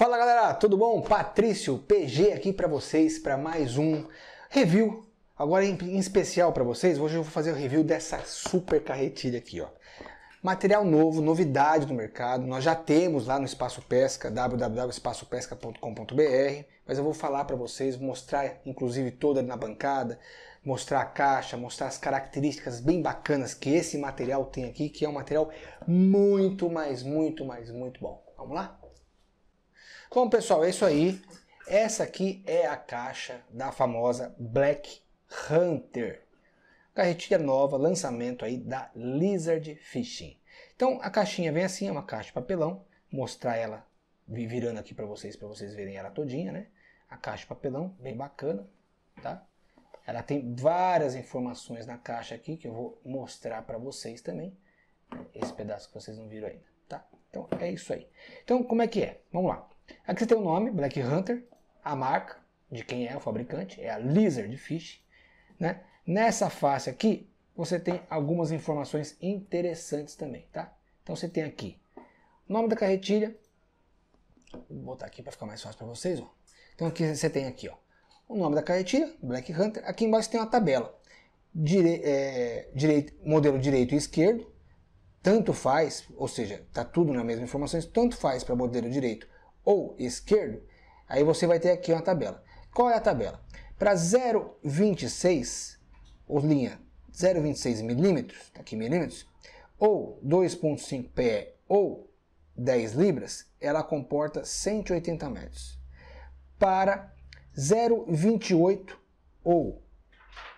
Fala galera, tudo bom? Patrício PG aqui para vocês para mais um review. Agora em especial para vocês, hoje eu vou fazer o review dessa super carretilha aqui, ó. Material novo, novidade no mercado. Nós já temos lá no Espaço Pesca, www.espaçopesca.com.br, mas eu vou falar para vocês, mostrar inclusive toda na bancada, mostrar a caixa, mostrar as características bem bacanas que esse material tem aqui, que é um material muito, mais, muito, mais, muito bom. Vamos lá? Bom, pessoal, é isso aí. Essa aqui é a caixa da famosa Black Hunter. Carretilha nova, lançamento aí da Lizard Fishing. Então a caixinha vem assim, é uma caixa de papelão. Vou mostrar ela virando aqui para vocês, para vocês verem ela todinha, né? A caixa de papelão, bem bacana, tá? Ela tem várias informações na caixa aqui que eu vou mostrar para vocês também. Esse pedaço que vocês não viram ainda, tá? Então é isso aí. Então como é que é? Vamos lá. Aqui você tem o nome, Black Hunter, a marca de quem é o fabricante, é a Lizard Fish. Né? Nessa face aqui, você tem algumas informações interessantes também, tá? Então você tem aqui o nome da carretilha, vou botar aqui para ficar mais fácil para vocês, ó. Então aqui você tem aqui, ó, o nome da carretilha, Black Hunter. Aqui embaixo tem uma tabela, dire, é, direito, modelo direito e esquerdo, tanto faz, ou seja, tá tudo na mesma informação, tanto faz para modelo direito ou esquerdo, aí você vai ter aqui uma tabela. Qual é a tabela? Para 0,26, ou linha 0,26 milímetros, tá aqui milímetros, ou 2,5 pé ou 10 libras, ela comporta 180 metros. Para 0,28 ou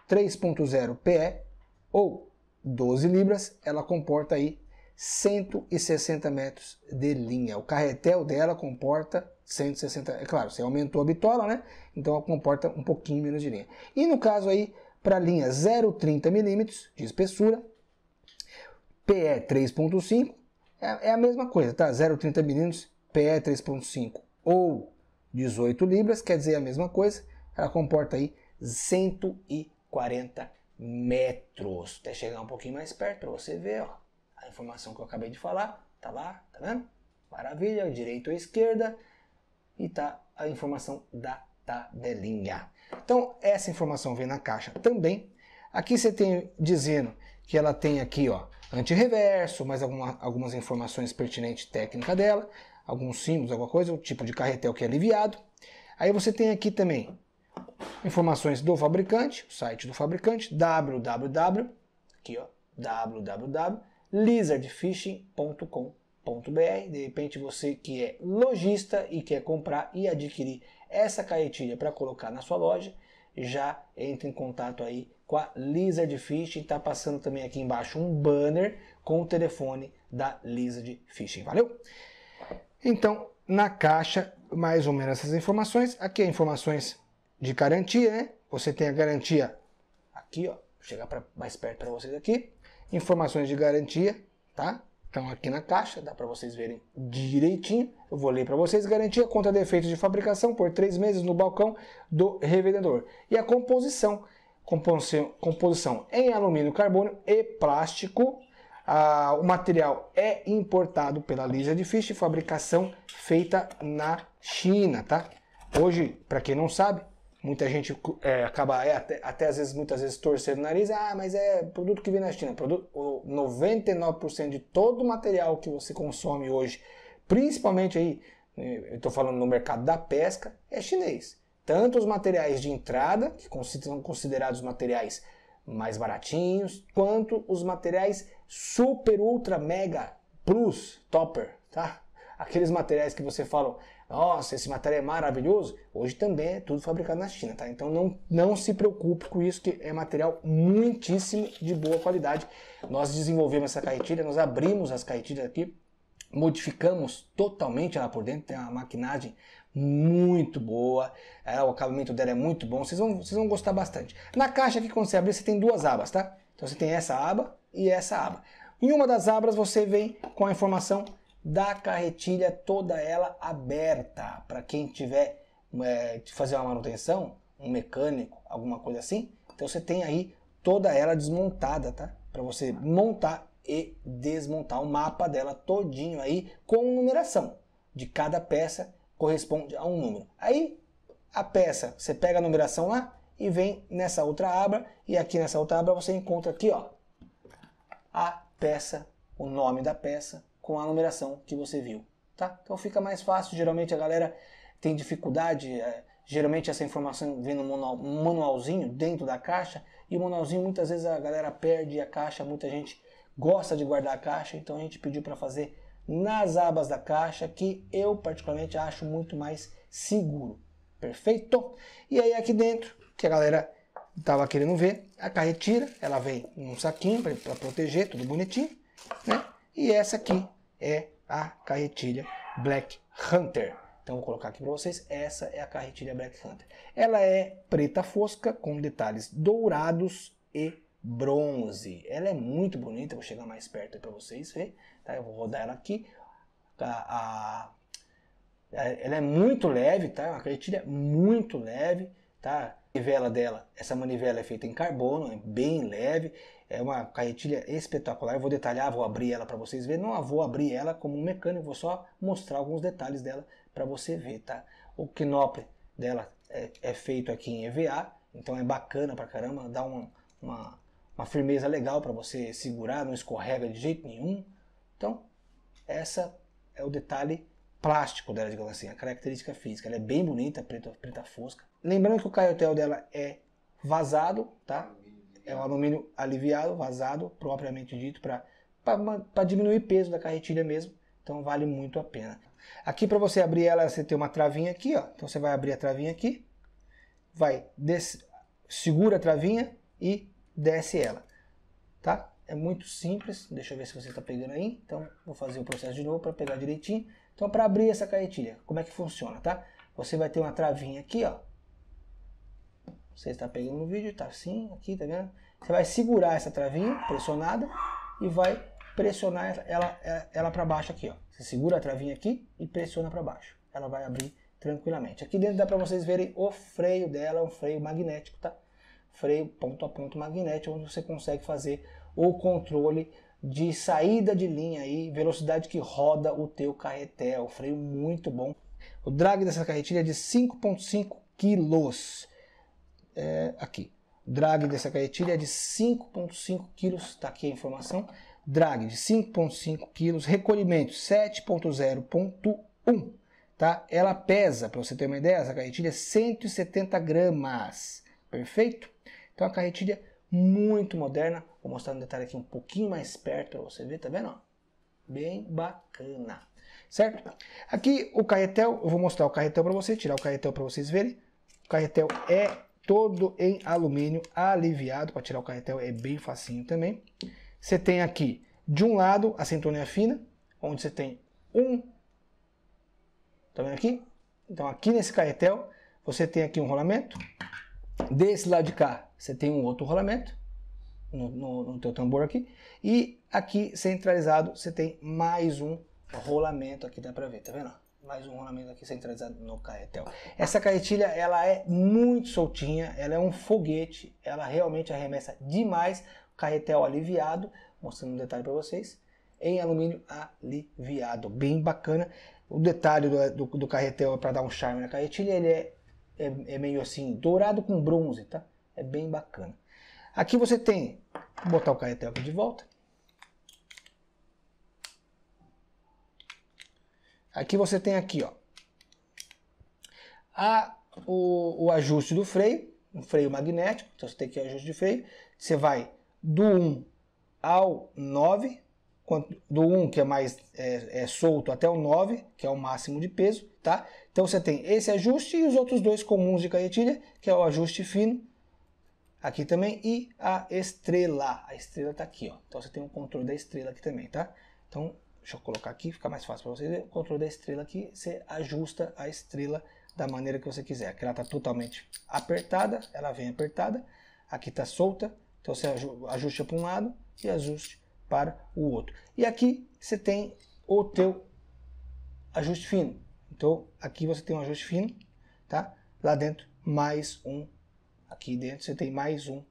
3,0 pé ou 12 libras, ela comporta aí 160 metros de linha. O carretel dela comporta 160, é claro, você aumentou a bitola, né? Então ela comporta um pouquinho menos de linha. E no caso aí, para a linha 0,30 milímetros de espessura, PE 3.5, é, é, a mesma coisa, tá? 0,30 milímetros, PE 3.5 ou 18 libras, quer dizer a mesma coisa, ela comporta aí 140 metros. Até chegar um pouquinho mais perto para você ver, ó a informação que eu acabei de falar, tá lá, tá vendo? Maravilha, direito ou esquerda, e tá a informação da tabelinha. Então, essa informação vem na caixa também. Aqui você tem dizendo que ela tem aqui, ó, antirreverso, mais alguma, algumas informações pertinentes técnica dela, alguns símbolos, alguma coisa, o tipo de carretel que é aliviado. Aí você tem aqui também informações do fabricante, o site do fabricante, www, aqui ó, www, lizardfishing.com.br. De repente você que é lojista e quer comprar e adquirir essa caetilha para colocar na sua loja, já entre em contato aí com a Lizard Fishing. Está passando também aqui embaixo um banner com o telefone da Lizard Fishing. Valeu? Então, na caixa, mais ou menos essas informações. Aqui é informações de garantia, né? Você tem a garantia aqui, ó. Vou chegar pra, mais perto para vocês aqui informações de garantia, tá? Estão aqui na caixa, dá para vocês verem direitinho. Eu vou ler para vocês. Garantia contra defeitos de fabricação por três meses no balcão do revendedor. E a composição, composição, composição em alumínio, carbono e plástico. Ah, o material é importado pela Lisa de Fish, fabricação feita na China, tá? Hoje, para quem não sabe, Muita gente é, acaba é, até, até, às vezes, muitas vezes torcendo o nariz, ah, mas é produto que vem na China. Produto, 99% de todo o material que você consome hoje, principalmente aí, né, eu estou falando no mercado da pesca, é chinês. Tanto os materiais de entrada, que são considerados materiais mais baratinhos, quanto os materiais super, ultra, mega, plus, topper, tá? Aqueles materiais que você fala, nossa, esse material é maravilhoso, hoje também é tudo fabricado na China, tá? Então não, não se preocupe com isso, que é material muitíssimo de boa qualidade. Nós desenvolvemos essa carretilha, nós abrimos as carretilhas aqui, modificamos totalmente ela por dentro, tem uma maquinagem muito boa, é, o acabamento dela é muito bom, vocês vão, vocês vão gostar bastante. Na caixa aqui, quando você abrir, você tem duas abas, tá? Então você tem essa aba e essa aba. Em uma das abas você vem com a informação da carretilha toda ela aberta para quem tiver é, fazer uma manutenção, um mecânico, alguma coisa assim. Então você tem aí toda ela desmontada, tá? Para você montar e desmontar o mapa dela todinho aí com numeração. De cada peça corresponde a um número. Aí a peça, você pega a numeração lá e vem nessa outra aba e aqui nessa outra aba você encontra aqui, ó, a peça, o nome da peça, com a numeração que você viu, tá? Então fica mais fácil, geralmente a galera tem dificuldade, é, geralmente essa informação vem no manual, manualzinho dentro da caixa, e o manualzinho muitas vezes a galera perde a caixa, muita gente gosta de guardar a caixa, então a gente pediu para fazer nas abas da caixa, que eu particularmente acho muito mais seguro. Perfeito? E aí aqui dentro, que a galera estava querendo ver, a carretira, ela vem num saquinho para proteger, tudo bonitinho, né? E essa aqui é a carretilha Black Hunter. Então vou colocar aqui para vocês, essa é a carretilha Black Hunter. Ela é preta fosca com detalhes dourados e bronze. Ela é muito bonita, vou chegar mais perto para vocês verem. Tá? Eu vou rodar ela aqui. A, a, é, ela é muito leve, tá? É uma carretilha muito leve tá? A manivela dela, essa manivela é feita em carbono, é bem leve, é uma carretilha espetacular. Eu vou detalhar, vou abrir ela para vocês verem. Não vou abrir ela como um mecânico, vou só mostrar alguns detalhes dela para você ver, tá? O knople dela é, é, feito aqui em EVA, então é bacana para caramba, dá uma, uma, uma firmeza legal para você segurar, não escorrega de jeito nenhum. Então, essa é o detalhe plástico dela, digamos assim, a característica física. Ela é bem bonita, preta, preta fosca. Lembrando que o caiotel dela é vazado, tá? É um alumínio aliviado, vazado, propriamente dito, para diminuir o peso da carretilha mesmo. Então vale muito a pena. Aqui para você abrir ela, você tem uma travinha aqui, ó. Então você vai abrir a travinha aqui, vai, desce, segura a travinha e desce ela, tá? É muito simples. Deixa eu ver se você está pegando aí. Então vou fazer o processo de novo para pegar direitinho. Então, para abrir essa carretilha, como é que funciona, tá? Você vai ter uma travinha aqui, ó. Você está pegando no vídeo, tá assim, aqui, tá vendo? Você vai segurar essa travinha pressionada e vai pressionar ela, ela, ela para baixo aqui, ó. Você segura a travinha aqui e pressiona para baixo. Ela vai abrir tranquilamente. Aqui dentro dá para vocês verem o freio dela, um freio magnético, tá? Freio ponto a ponto magnético, onde você consegue fazer o controle de saída de linha aí, velocidade que roda o teu carretel, freio muito bom. O drag dessa carretilha é de 5.5 quilos. É, aqui, drag dessa carretilha é de 5.5 quilos, está aqui a informação. Drag de 5.5 quilos, recolhimento 7.0.1, tá? Ela pesa, para você ter uma ideia, essa carretilha é 170 gramas, perfeito? Então a carretilha muito moderna. Vou mostrar um detalhe aqui um pouquinho mais perto para você ver, tá vendo? Bem bacana, certo? Aqui o carretel, eu vou mostrar o carretel para você, tirar o carretel para vocês verem. O carretel é todo em alumínio aliviado, para tirar o carretel é bem facinho também. Você tem aqui, de um lado, a sintonia fina, onde você tem um, tá vendo aqui? Então aqui nesse carretel, você tem aqui um rolamento, Desse lado de cá, você tem um outro rolamento no, no, no teu tambor aqui. E aqui, centralizado, você tem mais um rolamento aqui, dá para ver, tá vendo? mais um rolamento aqui centralizado no carretel. Essa carretilha ela é muito soltinha, ela é um foguete, ela realmente arremessa demais. Carretel aliviado, mostrando um detalhe para vocês, em alumínio aliviado, bem bacana. O detalhe do, do, do carretel é para dar um charme na carretilha, ele é é, é meio assim, dourado com bronze, tá? É bem bacana. Aqui você tem, vou botar o carretel aqui de volta. Aqui você tem aqui, ó, a, o, o ajuste do freio, um freio magnético, então você tem aqui o ajuste de freio. Você vai do 1 ao 9, do 1 que é mais é, é solto até o 9, que é o máximo de peso, tá? Então você tem esse ajuste e os outros dois comuns de carretilha, que é o ajuste fino, aqui também, e a estrela. A estrela está aqui, ó. Então você tem o controle da estrela aqui também, tá? Então, deixa eu colocar aqui, fica mais fácil para vocês verem. O controle da estrela aqui, você ajusta a estrela da maneira que você quiser. Aqui ela está totalmente apertada, ela vem apertada. Aqui está solta, então você ajusta para um lado e ajuste para o outro. E aqui você tem o teu ajuste fino. Então aqui você tem um ajuste fino, tá? Lá dentro mais um, aqui dentro você tem mais um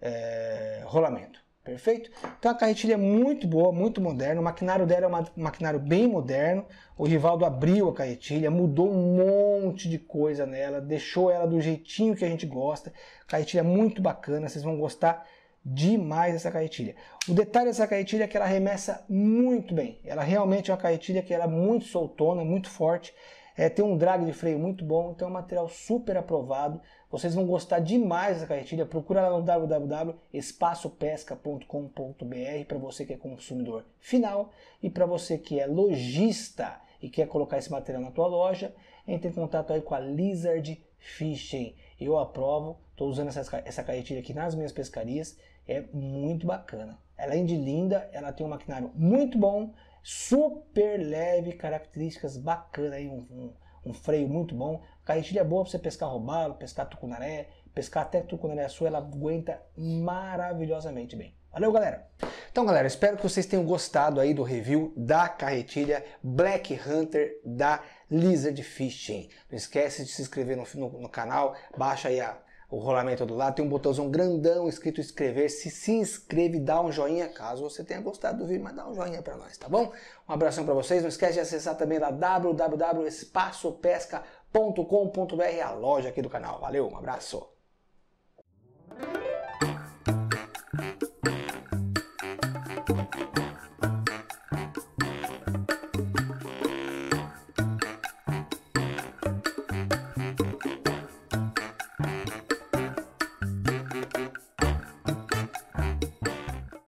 é, rolamento. Perfeito? Então a carretilha é muito boa, muito moderna. O maquinário dela é um maquinário bem moderno. O Rivaldo abriu a carretilha, mudou um monte de coisa nela, deixou ela do jeitinho que a gente gosta. Carretilha muito bacana, vocês vão gostar demais essa carretilha. O detalhe dessa carretilha é que ela arremessa muito bem. Ela realmente é uma carretilha que ela é muito soltona, muito forte. É, tem um drag de freio muito bom, então é um material super aprovado. Vocês vão gostar demais dessa carretilha. Procura lá no www.espaçopesca.com.br para você que é consumidor final e para você que é lojista e quer colocar esse material na tua loja, entre em contato aí com a Lizard Fishing. Eu aprovo, estou usando essa, essa carretilha aqui nas minhas pescarias, é muito bacana. Além de linda, ela tem um maquinário muito bom, super leve, características bacanas, aí, um, um, um freio muito bom. Carretilha é boa para você pescar robalo, pescar tucunaré, pescar até tucunaré sua, ela aguenta maravilhosamente bem. Valeu, galera! Então, galera, espero que vocês tenham gostado aí do review da carretilha Black Hunter da Lizard Fishing. Não esquece de se inscrever no, no, no canal, baixa aí a, o rolamento do lado, tem um botãozão grandão escrito inscrever-se, se inscreve, dá um joinha, caso você tenha gostado do vídeo, mas dá um joinha para nós, tá bom? Um abração para vocês, não esquece de acessar também lá www.espaçopesca.com.br, a loja aqui do canal. Valeu, um abraço!